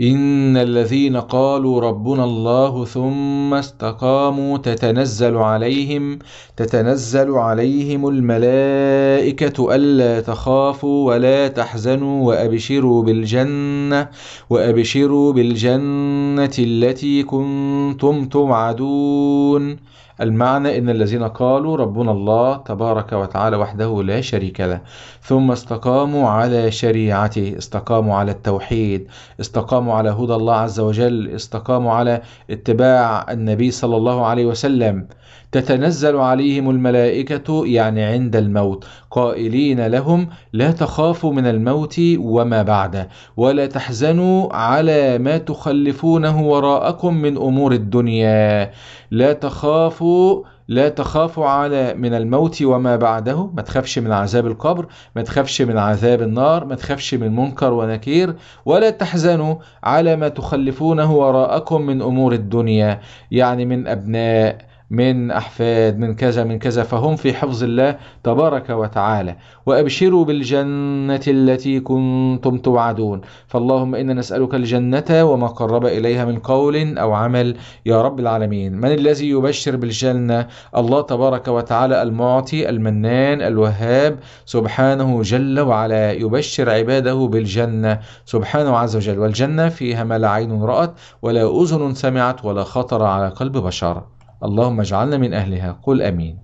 إن الذين قالوا ربنا الله ثم استقاموا تتنزل عليهم تتنزل عليهم الملائكة ألا تخافوا ولا تحزنوا وأبشروا بالجنة وأبشروا بالجنة التي كنتم توعدون المعنى إن الذين قالوا ربنا الله تبارك وتعالى وحده لا شريك له ثم استقاموا على شريعته استقاموا على التوحيد استقاموا على هدى الله عز وجل استقاموا على اتباع النبي صلى الله عليه وسلم تتنزل عليهم الملائكة يعني عند الموت قائلين لهم لا تخافوا من الموت وما بعده ولا تحزنوا على ما تخلفونه وراءكم من أمور الدنيا لا تخافوا لا تخافوا على من الموت وما بعده ما تخافش من عذاب القبر ما تخافش من عذاب النار ما تخافش من منكر ونكير ولا تحزنوا على ما تخلفونه وراءكم من أمور الدنيا يعني من أبناء من أحفاد من كذا من كذا فهم في حفظ الله تبارك وتعالى وأبشروا بالجنة التي كنتم توعدون فاللهم إنا نسألك الجنة وما قرب إليها من قول أو عمل يا رب العالمين من الذي يبشر بالجنة الله تبارك وتعالى المعطي المنان الوهاب سبحانه جل وعلا يبشر عباده بالجنة سبحانه عز وجل والجنة فيها ما لا عين رأت ولا أذن سمعت ولا خطر على قلب بشر اللهم اجعلنا من أهلها قل أمين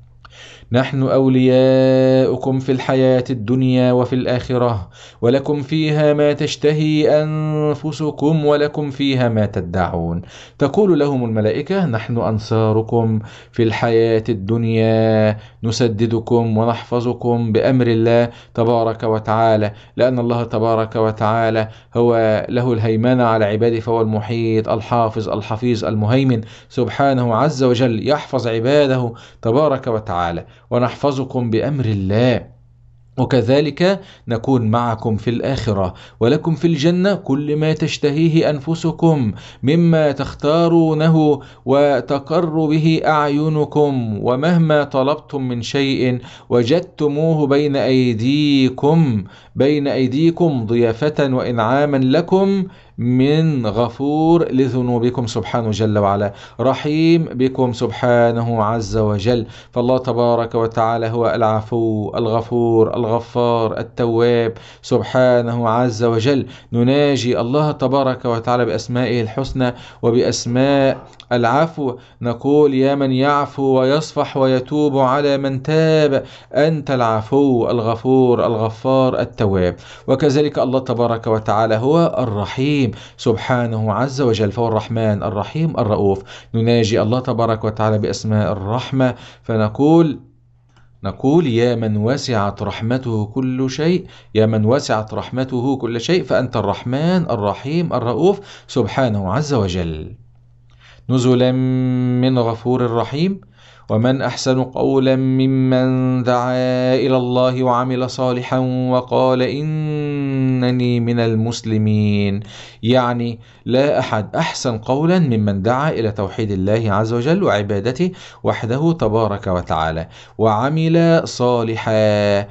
نحن أولياؤكم في الحياة الدنيا وفي الآخرة ولكم فيها ما تشتهي أنفسكم ولكم فيها ما تدعون تقول لهم الملائكة نحن أنصاركم في الحياة الدنيا نسددكم ونحفظكم بأمر الله تبارك وتعالى لأن الله تبارك وتعالى هو له الهيمنة على عباده فهو المحيط الحافظ الحفيظ المهيمن سبحانه عز وجل يحفظ عباده تبارك وتعالى ونحفظكم بأمر الله وكذلك نكون معكم في الآخرة ولكم في الجنة كل ما تشتهيه أنفسكم مما تختارونه وتقر به أعينكم ومهما طلبتم من شيء وجدتموه بين أيديكم بين أيديكم ضيافة وإنعاما لكم من غفور لذنوبكم سبحانه جل وعلا رحيم بكم سبحانه عز وجل فالله تبارك وتعالى هو العفو الغفور الغفار التواب سبحانه عز وجل نناجي الله تبارك وتعالى بأسمائه الحسنى وبأسماء العفو نقول يا من يعفو ويصفح ويتوب على من تاب أنت العفو الغفور الغفار التواب وكذلك الله تبارك وتعالى هو الرحيم الرحيم سبحانه عز وجل فهو الرحمن الرحيم الرؤوف نناجي الله تبارك وتعالى بأسماء الرحمة فنقول نقول يا من وسعت رحمته كل شيء يا من وسعت رحمته كل شيء فأنت الرحمن الرحيم الرؤوف سبحانه عز وجل نزلا من غفور رحيم ومن احسن قولا ممن دعا الى الله وعمل صالحا وقال انني من المسلمين يعني لا احد احسن قولا ممن دعا الى توحيد الله عز وجل وعبادته وحده تبارك وتعالى وعمل صالحا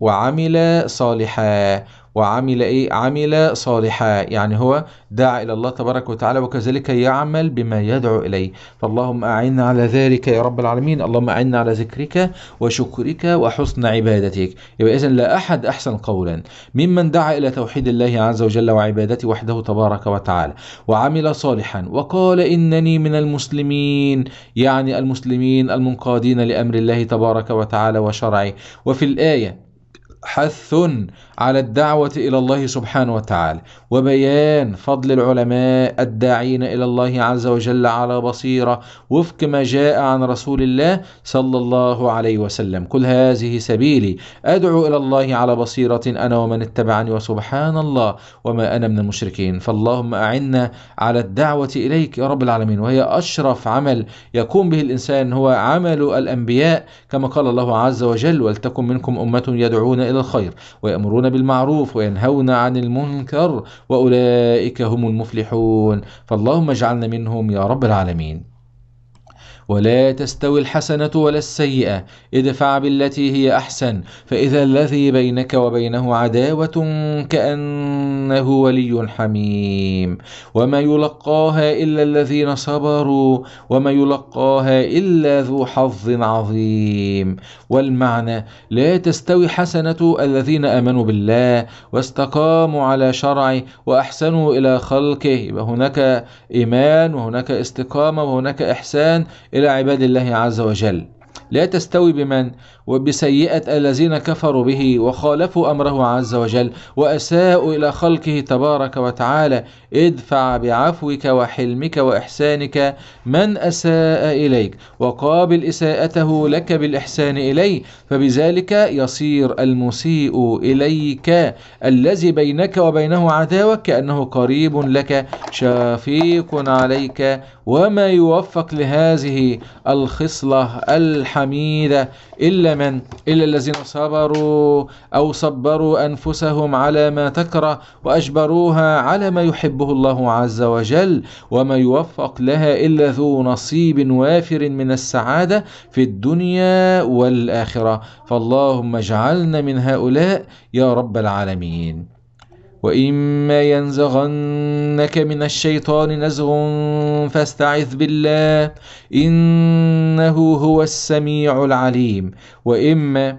وعمل صالحا وعمل ايه عمل صالحا يعني هو دعا الى الله تبارك وتعالى وكذلك يعمل بما يدعو اليه فاللهم اعنا على ذلك يا رب العالمين اللهم اعنا على ذكرك وشكرك وحسن عبادتك يبقى اذا لا احد احسن قولا ممن دعا الى توحيد الله عز وجل وعبادته وحده تبارك وتعالى وعمل صالحا وقال انني من المسلمين يعني المسلمين المنقادين لامر الله تبارك وتعالى وشرعه وفي الايه حث على الدعوة إلى الله سبحانه وتعالى وبيان فضل العلماء الداعين إلى الله عز وجل على بصيرة وفق ما جاء عن رسول الله صلى الله عليه وسلم كل هذه سبيلي أدعو إلى الله على بصيرة أنا ومن اتبعني وسبحان الله وما أنا من المشركين فاللهم أعنا على الدعوة إليك يا رب العالمين وهي أشرف عمل يقوم به الإنسان هو عمل الأنبياء كما قال الله عز وجل ولتكن منكم أمة يدعون إلى إلى الخير ويأمرون بالمعروف وينهون عن المنكر وأولئك هم المفلحون فاللهم اجعلنا منهم يا رب العالمين ولا تستوي الحسنة ولا السيئة ادفع بالتي هي أحسن فإذا الذي بينك وبينه عداوة كأنه ولي حميم وما يلقاها إلا الذين صبروا وما يلقاها إلا ذو حظ عظيم والمعنى لا تستوي حسنة الذين آمنوا بالله واستقاموا على شرعه وأحسنوا إلى خلقه هناك إيمان وهناك استقامة وهناك إحسان إلى عباد الله عز وجل لا تستوي بمن وبسيئة الذين كفروا به وخالفوا أمره عز وجل وأساءوا إلى خلقه تبارك وتعالى ادفع بعفوك وحلمك وإحسانك من أساء إليك وقابل إساءته لك بالإحسان إليه فبذلك يصير المسيء إليك الذي بينك وبينه عداوة كأنه قريب لك شفيق عليك وما يوفق لهذه الخصلة الخصلة الحميدة إلا من إلا الذين صبروا أو صبروا أنفسهم على ما تكره وأجبروها على ما يحبه الله عز وجل وما يوفق لها إلا ذو نصيب وافر من السعادة في الدنيا والآخرة فاللهم اجعلنا من هؤلاء يا رب العالمين وإما ينزغنك من الشيطان نزغ فاستعذ بالله إنه هو السميع العليم وإما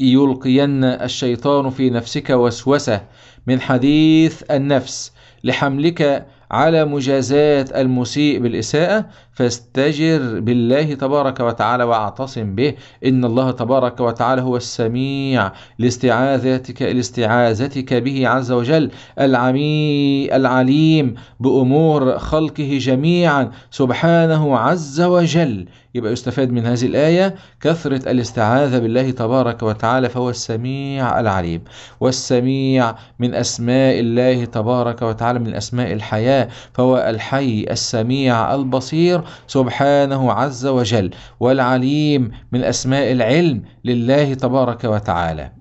يلقين الشيطان في نفسك وسوسة من حديث النفس لحملك على مجازات المسيء بالإساءة فاستجر بالله تبارك وتعالى واعتصم به إن الله تبارك وتعالى هو السميع لاستعاذتك لاستعاذتك به عز وجل العمي العليم بأمور خلقه جميعا سبحانه عز وجل يبقى يستفاد من هذه الآية كثرة الاستعاذة بالله تبارك وتعالى فهو السميع العليم والسميع من أسماء الله تبارك وتعالى من أسماء الحياة فهو الحي السميع البصير سبحانه عز وجل والعليم من أسماء العلم لله تبارك وتعالى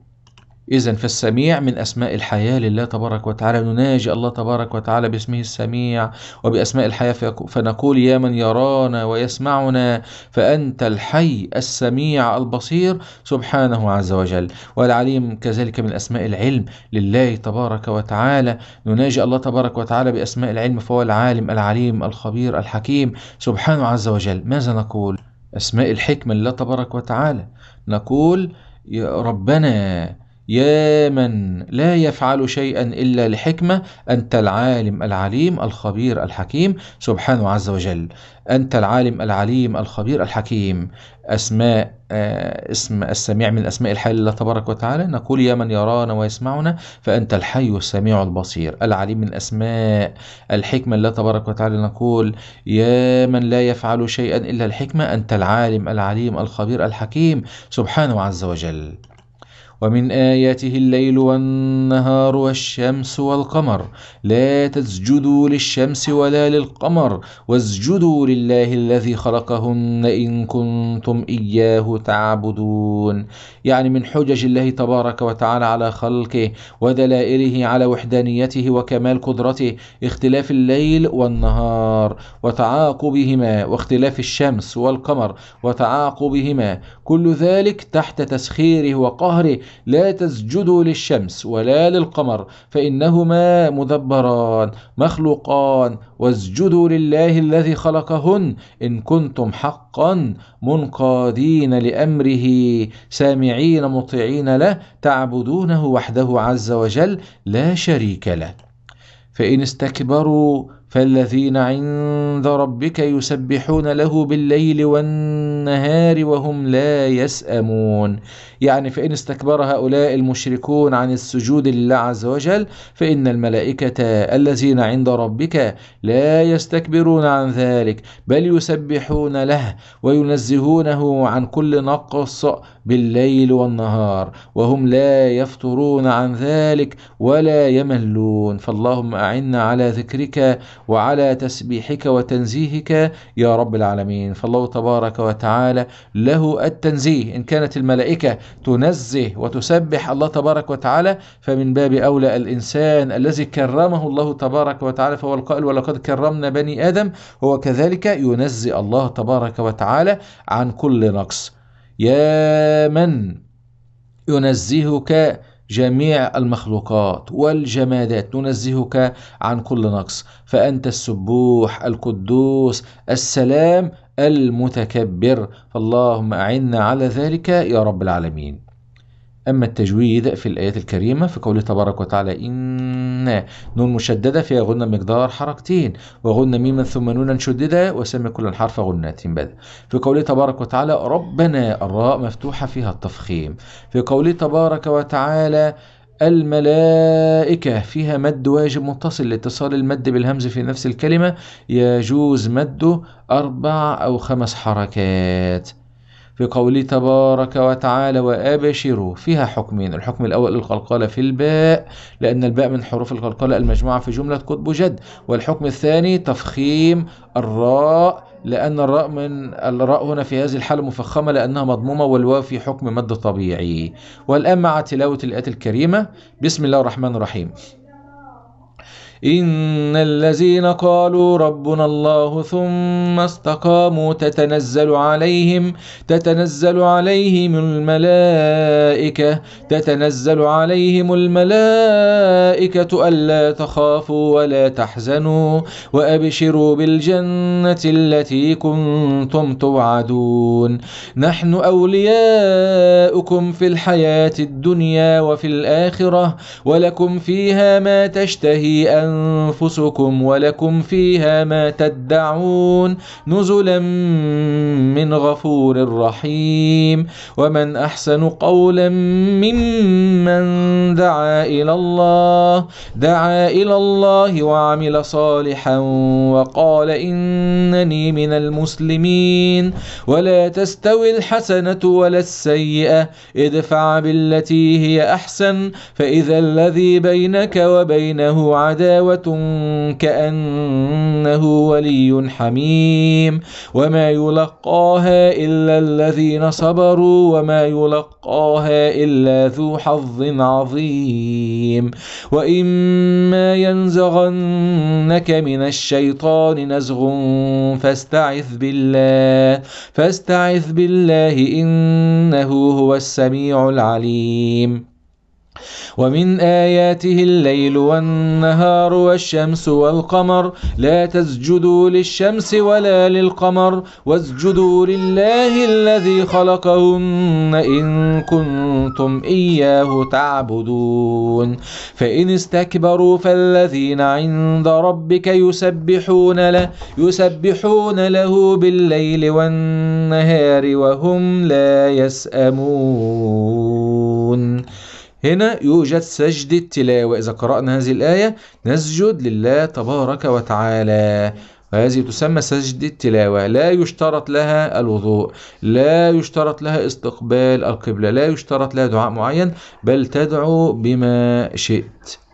إذا فالسميع من أسماء الحياة لله تبارك وتعالى نناجي الله تبارك وتعالى باسمه السميع وبأسماء الحياة فنقول يا من يرانا ويسمعنا فأنت الحي السميع البصير سبحانه عز وجل والعليم كذلك من أسماء العلم لله تبارك وتعالى نناجي الله تبارك وتعالى بأسماء العلم فهو العالم العليم الخبير الحكيم سبحانه عز وجل ماذا نقول؟ أسماء الحكمة لله تبارك وتعالى نقول يا ربنا يا من لا يفعل شيئا إلا لحكمة أنت العالم العليم الخبير الحكيم سبحانه عز وجل أنت العالم العليم الخبير الحكيم أسماء آه، اسم السميع من أسماء الحي لله تبارك وتعالى نقول يا من يرانا ويسمعنا فأنت الحي السميع البصير العليم من أسماء الحكمة لله تبارك وتعالى نقول يا من لا يفعل شيئا إلا الحكمة أنت العالم العليم الخبير الحكيم سبحانه عز وجل ومن آياته الليل والنهار والشمس والقمر لا تسجدوا للشمس ولا للقمر واسجدوا لله الذي خلقهن إن كنتم إياه تعبدون يعني من حجج الله تبارك وتعالى على خلقه ودلائله على وحدانيته وكمال قدرته اختلاف الليل والنهار وتعاقبهما واختلاف الشمس والقمر وتعاقبهما كل ذلك تحت تسخيره وقهره لا تسجدوا للشمس ولا للقمر فإنهما مدبران مخلوقان واسجدوا لله الذي خلقهن إن كنتم حقا منقادين لأمره سامعين مطيعين له تعبدونه وحده عز وجل لا شريك له فإن استكبروا فالذين عند ربك يسبحون له بالليل والنهار وهم لا يسأمون يعني فإن استكبر هؤلاء المشركون عن السجود لله عز وجل فإن الملائكة الذين عند ربك لا يستكبرون عن ذلك بل يسبحون له وينزهونه عن كل نقص بالليل والنهار وهم لا يفترون عن ذلك ولا يملون فاللهم أعنا على ذكرك وعلى تسبيحك وتنزيهك يا رب العالمين فالله تبارك وتعالى له التنزيه إن كانت الملائكة تنزه وتسبح الله تبارك وتعالى فمن باب أولى الإنسان الذي كرمه الله تبارك وتعالى فهو القائل ولقد كرمنا بني آدم هو كذلك ينزه الله تبارك وتعالى عن كل نقص يا من ينزهك جميع المخلوقات والجمادات ننزهك عن كل نقص فأنت السبوح القدوس السلام المتكبر فاللهم أعنا على ذلك يا رب العالمين أما التجويد في الآيات الكريمة فقوله تبارك وتعالى إن نون مشددة فيها غنة مقدار حركتين وغنة ميما ثم نونا شددة وسمي كل حرف غنة بدا في قوله تبارك وتعالى ربنا الراء مفتوحة فيها التفخيم في قوله تبارك وتعالى الملائكة فيها مد واجب متصل لاتصال المد بالهمز في نفس الكلمة يجوز مده أربع أو خمس حركات بقوله تبارك وتعالى وأبشروا فيها حكمين الحكم الأول القلقلة في الباء لأن الباء من حروف القلقلة المجموعة في جملة قطب جد والحكم الثاني تفخيم الراء لأن الراء من الراء هنا في هذه الحالة مفخمة لأنها مضمومة والواو في حكم مد طبيعي والآن مع تلاوة الآيات الكريمة بسم الله الرحمن الرحيم إن الذين قالوا ربنا الله ثم استقاموا تتنزل عليهم تتنزل عليهم الملائكة تتنزل عليهم الملائكة ألا تخافوا ولا تحزنوا وأبشروا بالجنة التي كنتم توعدون نحن أولياؤكم في الحياة الدنيا وفي الآخرة ولكم فيها ما تشتهي أن أنفسكم ولكم فيها ما تدعون نزلا من غفور رحيم ومن أحسن قولا ممن دعا إلى الله دعا إلى الله وعمل صالحا وقال إنني من المسلمين ولا تستوي الحسنة ولا السيئة ادفع بالتي هي أحسن فإذا الذي بينك وبينه عداوة حلاوة كأنه ولي حميم وما يلقاها إلا الذين صبروا وما يلقاها إلا ذو حظ عظيم وإما ينزغنك من الشيطان نزغ فاستعذ بالله فاستعذ بالله إنه هو السميع العليم ومن آياته الليل والنهار والشمس والقمر لا تسجدوا للشمس ولا للقمر واسجدوا لله الذي خلقهن إن كنتم إياه تعبدون فإن استكبروا فالذين عند ربك يسبحون له يسبحون له بالليل والنهار وهم لا يسأمون هنا يوجد سجد التلاوة إذا قرأنا هذه الآية نسجد لله تبارك وتعالى وهذه تسمى سجد التلاوة لا يشترط لها الوضوء لا يشترط لها استقبال القبلة لا يشترط لها دعاء معين بل تدعو بما شئت